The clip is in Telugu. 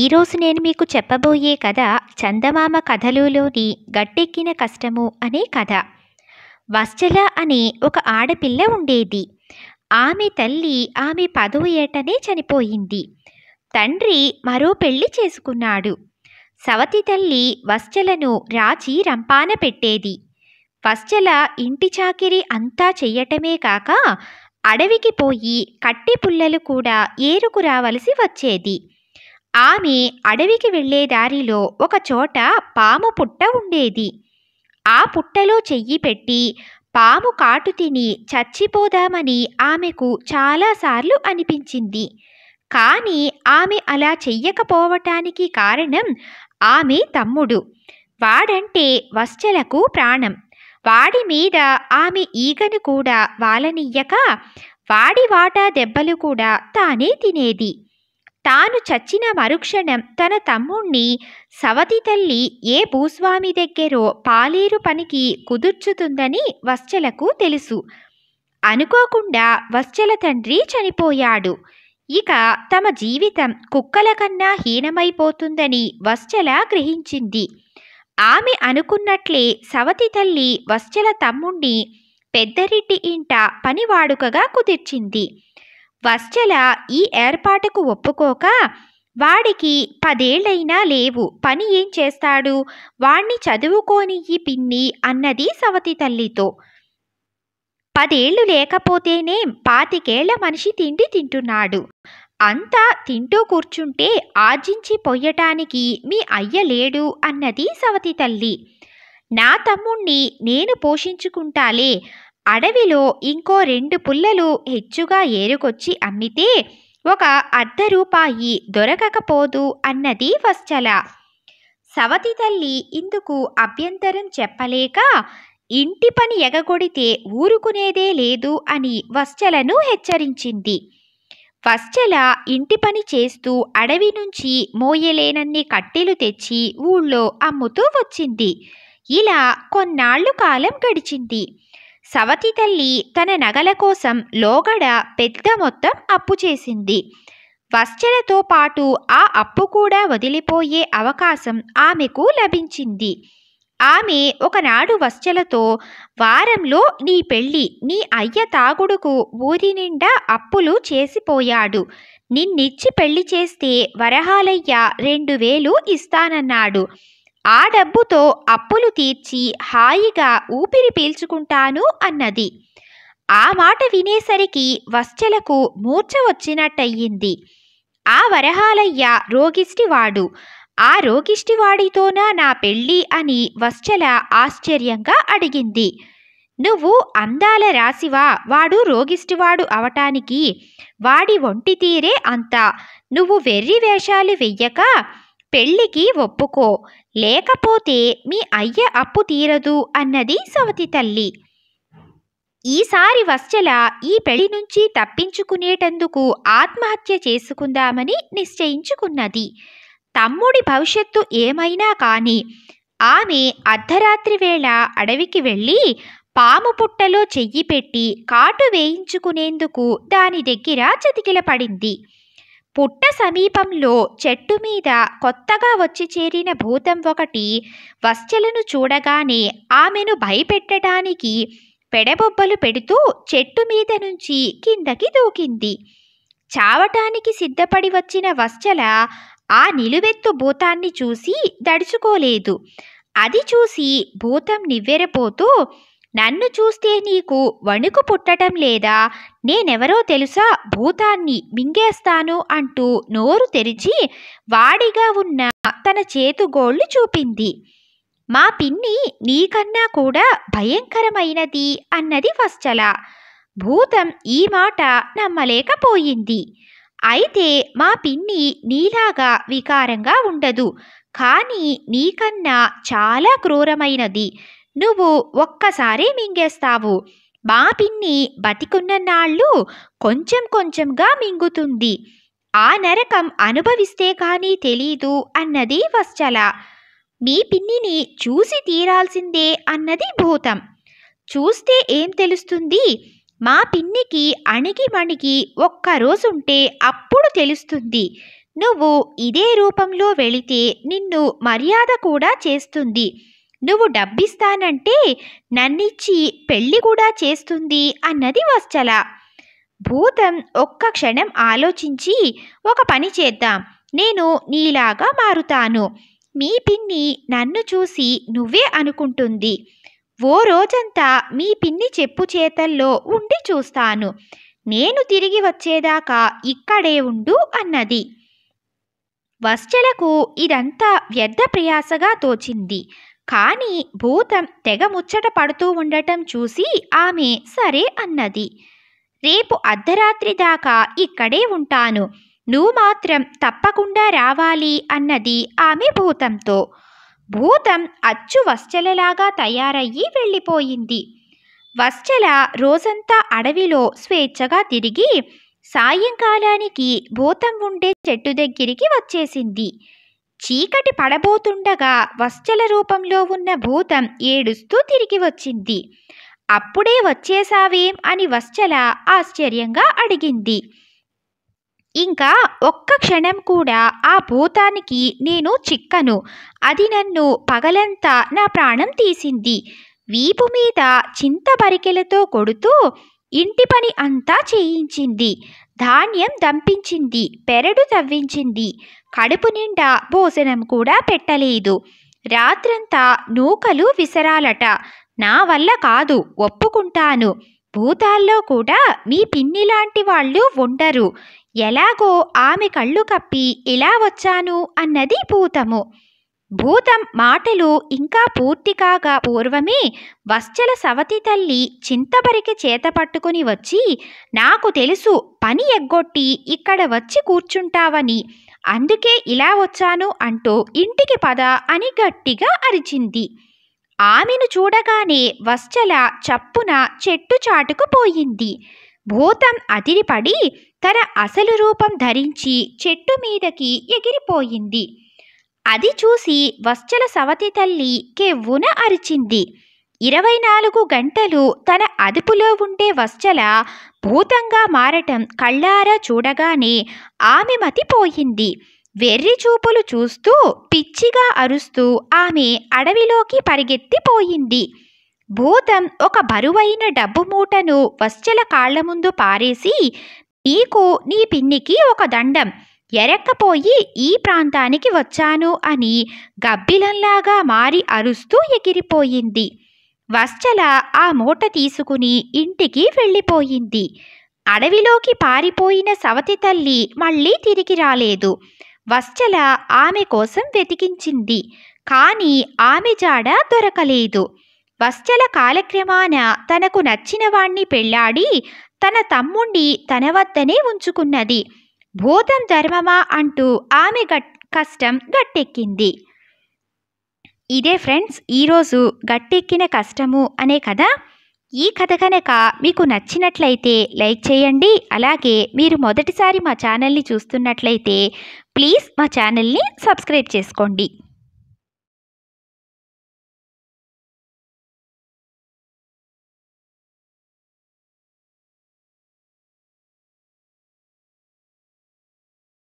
ఈరోజు నేను మీకు చెప్పబోయే కథ చందమామ కథలులోని గట్టెక్కిన కష్టము అనే కథ వస్చల అనే ఒక ఆడపిల్ల ఉండేది ఆమె తల్లి ఆమె పదవు ఏటనే చనిపోయింది తండ్రి మరో పెళ్లి చేసుకున్నాడు సవతి తల్లి వస్చలను రాచి రంపాన పెట్టేది వస్చల ఇంటి చాకిరి అంతా చెయ్యటమే కాక అడవికి పోయి కట్టె పుల్లలు కూడా ఏరుకు రావలసి వచ్చేది ఆమె అడవికి వెళ్లే దారిలో ఒక చోట పాము పుట్ట ఉండేది ఆ పుట్టలో చెయ్యి పెట్టి పాము కాటు తిని చచ్చిపోదామని ఆమెకు చాలాసార్లు అనిపించింది కానీ ఆమె అలా చెయ్యకపోవటానికి కారణం ఆమె తమ్ముడు వాడంటే వశ్చలకు ప్రాణం వాడి మీద ఆమె ఈగను కూడా వాలనియ్యక వాడి వాటా దెబ్బలు కూడా తానే తినేది తాను చచ్చిన మరుక్షణం తన తమ్ముణ్ణి సవతి తల్లి ఏ భూస్వామి దగ్గరో పాలేరు పనికి కుదుర్చుతుందని వశ్చలకు తెలుసు అనుకోకుండా వశ్చల తండ్రి చనిపోయాడు ఇక తమ జీవితం కుక్కల కన్నా హీనమైపోతుందని వశ్చల గ్రహించింది ఆమె అనుకున్నట్లే సవతి తల్లి వశ్చల తమ్ముణ్ణి పెద్దరెడ్డి ఇంట పనివాడుకగా కుదిర్చింది వశ్చల ఈ ఏర్పాటుకు ఒప్పుకోక వాడికి పదేళ్లైనా లేవు పని ఏం చేస్తాడు వాణ్ణి చదువుకోని ఈ పిన్ని అన్నది సవతి తల్లితో పదేళ్లు లేకపోతేనే పాతికేళ్ల మనిషి తిండి తింటున్నాడు అంతా తింటూ కూర్చుంటే ఆర్జించి పొయ్యటానికి మీ అయ్య లేడు అన్నది సవతి తల్లి నా తమ్ముణ్ణి నేను పోషించుకుంటాలే అడవిలో ఇంకో రెండు పుల్లలు హెచ్చుగా ఏరుకొచ్చి అమ్మితే ఒక అర్ధ రూపాయి దొరకకపోదు అన్నది వశ్చల సవతి తల్లి ఇందుకు అభ్యంతరం చెప్పలేక ఇంటి పని ఎగగొడితే ఊరుకునేదే లేదు అని వశ్చలను హెచ్చరించింది వశ్చల ఇంటి పని చేస్తూ అడవి నుంచి మోయలేనన్ని కట్టెలు తెచ్చి ఊళ్ళో అమ్ముతూ వచ్చింది ఇలా కొన్నాళ్ళు కాలం గడిచింది సవతి తల్లి తన నగల కోసం లోగడ పెద్ద మొత్తం అప్పు చేసింది వశ్చలతో పాటు ఆ అప్పు కూడా వదిలిపోయే అవకాశం ఆమెకు లభించింది ఆమె ఒకనాడు వశ్చలతో వారంలో నీ పెళ్ళి నీ అయ్య తాగుడుకు ఊరి నిండా అప్పులు చేసిపోయాడు నిన్నిచ్చి పెళ్లి చేస్తే వరహాలయ్య రెండు వేలు ఇస్తానన్నాడు ఆ డబ్బుతో అప్పులు తీర్చి హాయిగా ఊపిరి పీల్చుకుంటాను అన్నది ఆ మాట వినేసరికి వశ్చలకు మూర్ఛ వచ్చినట్టయింది ఆ వరహాలయ్య రోగిష్టివాడు ఆ రోగిష్టివాడితోనా నా పెళ్ళి అని వశ్చల ఆశ్చర్యంగా అడిగింది నువ్వు అందాల రాసివా వాడు రోగిష్టివాడు అవటానికి వాడి ఒంటి తీరే అంతా నువ్వు వెర్రి వేషాలు వెయ్యక పెళ్ళికి ఒప్పుకో లేకపోతే మీ అయ్య అప్పు తీరదు అన్నది సవతి తల్లి ఈసారి వశ్చల ఈ పెళ్లి నుంచి తప్పించుకునేటందుకు ఆత్మహత్య చేసుకుందామని నిశ్చయించుకున్నది తమ్ముడి భవిష్యత్తు ఏమైనా కానీ ఆమె అర్ధరాత్రి వేళ అడవికి వెళ్ళి పాము పుట్టలో చెయ్యి పెట్టి కాటు వేయించుకునేందుకు దాని దగ్గర చతికిల పడింది పుట్ట సమీపంలో చెట్టు మీద కొత్తగా వచ్చి చేరిన భూతం ఒకటి వస్తలను చూడగానే ఆమెను భయపెట్టడానికి పెడబొబ్బలు పెడుతూ చెట్టు మీద నుంచి కిందకి దూకింది చావటానికి సిద్ధపడి వచ్చిన వస్తల ఆ నిలువెత్తు భూతాన్ని చూసి దడుచుకోలేదు అది చూసి భూతం నివ్వెరపోతూ నన్ను చూస్తే నీకు వణుకు పుట్టడం లేదా నేనెవరో తెలుసా భూతాన్ని మింగేస్తాను అంటూ నోరు తెరిచి వాడిగా ఉన్న తన చేతుగోళ్లు చూపింది మా పిన్ని నీకన్నా కూడా భయంకరమైనది అన్నది వశ్చల భూతం ఈ మాట నమ్మలేకపోయింది అయితే మా పిన్ని నీలాగా వికారంగా ఉండదు కానీ నీకన్నా చాలా క్రూరమైనది నువ్వు ఒక్కసారి మింగేస్తావు మా పిన్ని బతికున్న నాళ్ళు కొంచెం కొంచెంగా మింగుతుంది ఆ నరకం అనుభవిస్తే కానీ తెలీదు అన్నది వశ్చల మీ పిన్నిని చూసి తీరాల్సిందే అన్నది భూతం చూస్తే ఏం తెలుస్తుంది మా పిన్నికి అణిగి మణిగి ఒక్కరోజుంటే అప్పుడు తెలుస్తుంది నువ్వు ఇదే రూపంలో వెళితే నిన్ను మర్యాద కూడా చేస్తుంది నువ్వు డబ్బిస్తానంటే నన్నిచ్చి పెళ్ళి కూడా చేస్తుంది అన్నది వత్సల భూతం ఒక్క క్షణం ఆలోచించి ఒక పని చేద్దాం నేను నీలాగా మారుతాను మీ పిన్ని నన్ను చూసి నువ్వే అనుకుంటుంది ఓ రోజంతా మీ పిన్ని చెప్పు చేతల్లో ఉండి చూస్తాను నేను తిరిగి వచ్చేదాకా ఇక్కడే ఉండు అన్నది వశ్చలకు ఇదంతా వ్యర్థ ప్రయాసగా తోచింది కానీ భూతం తెగ ముచ్చట పడుతూ ఉండటం చూసి ఆమె సరే అన్నది రేపు అర్ధరాత్రి దాకా ఇక్కడే ఉంటాను నువ్వు మాత్రం తప్పకుండా రావాలి అన్నది ఆమె భూతంతో భూతం అచ్చు వశ్చలలాగా తయారయ్యి వెళ్ళిపోయింది వశ్చల రోజంతా అడవిలో స్వేచ్ఛగా తిరిగి సాయంకాలానికి భూతం ఉండే చెట్టు దగ్గరికి వచ్చేసింది చీకటి పడబోతుండగా వశ్చల రూపంలో ఉన్న భూతం ఏడుస్తూ తిరిగి వచ్చింది అప్పుడే వచ్చేసావేం అని వశ్చల ఆశ్చర్యంగా అడిగింది ఇంకా ఒక్క క్షణం కూడా ఆ భూతానికి నేను చిక్కను అది నన్ను పగలంతా నా ప్రాణం తీసింది వీపు మీద చింత బరికెలతో కొడుతూ ఇంటి పని అంతా చేయించింది ధాన్యం దంపించింది పెరడు తవ్వించింది కడుపు నిండా భోజనం కూడా పెట్టలేదు రాత్రంతా నూకలు విసరాలట నా వల్ల కాదు ఒప్పుకుంటాను భూతాల్లో కూడా మీ పిన్ని లాంటి వాళ్ళు ఉండరు ఎలాగో ఆమె కళ్ళు కప్పి ఇలా వచ్చాను అన్నది భూతము భూతం మాటలు ఇంకా పూర్తి కాగా పూర్వమే వశ్చల సవతి తల్లి చింతపరికి చేత పట్టుకుని వచ్చి నాకు తెలుసు పని ఎగ్గొట్టి ఇక్కడ వచ్చి కూర్చుంటావని అందుకే ఇలా వచ్చాను అంటూ ఇంటికి పద అని గట్టిగా అరిచింది ఆమెను చూడగానే వశ్చల చప్పున చెట్టు చాటుకుపోయింది భూతం అదిరిపడి తన అసలు రూపం ధరించి చెట్టు మీదకి ఎగిరిపోయింది అది చూసి వశ్చల సవతి తల్లి కెవ్వున అరిచింది ఇరవై నాలుగు గంటలు తన అదుపులో ఉండే వస్చల భూతంగా మారటం కళ్ళారా చూడగానే ఆమె మతిపోయింది వెర్రి చూపులు చూస్తూ పిచ్చిగా అరుస్తూ ఆమె అడవిలోకి పరిగెత్తిపోయింది భూతం ఒక బరువైన డబ్బు మూటను వస్చల కాళ్ల ముందు పారేసి నీకు నీ పిన్నికి ఒక దండం ఎరక్కపోయి ఈ ప్రాంతానికి వచ్చాను అని గబ్బిలంలాగా మారి అరుస్తూ ఎగిరిపోయింది వశ్చల ఆ మూట తీసుకుని ఇంటికి వెళ్ళిపోయింది అడవిలోకి పారిపోయిన సవతి తల్లి మళ్ళీ తిరిగి రాలేదు వశ్చల ఆమె కోసం వెతికించింది కానీ ఆమె జాడ దొరకలేదు వశ్చల కాలక్రమాన తనకు నచ్చిన వాణ్ణి పెళ్ళాడి తన తమ్ముణ్ణి తన వద్దనే ఉంచుకున్నది భూతం ధర్మమా అంటూ ఆమె గట్ కష్టం గట్టెక్కింది ఇదే ఫ్రెండ్స్ ఈరోజు గట్టెక్కిన కష్టము అనే కథ ఈ కథ కనుక మీకు నచ్చినట్లయితే లైక్ చేయండి అలాగే మీరు మొదటిసారి మా ఛానల్ని చూస్తున్నట్లయితే ప్లీజ్ మా ఛానల్ని సబ్స్క్రైబ్ చేసుకోండి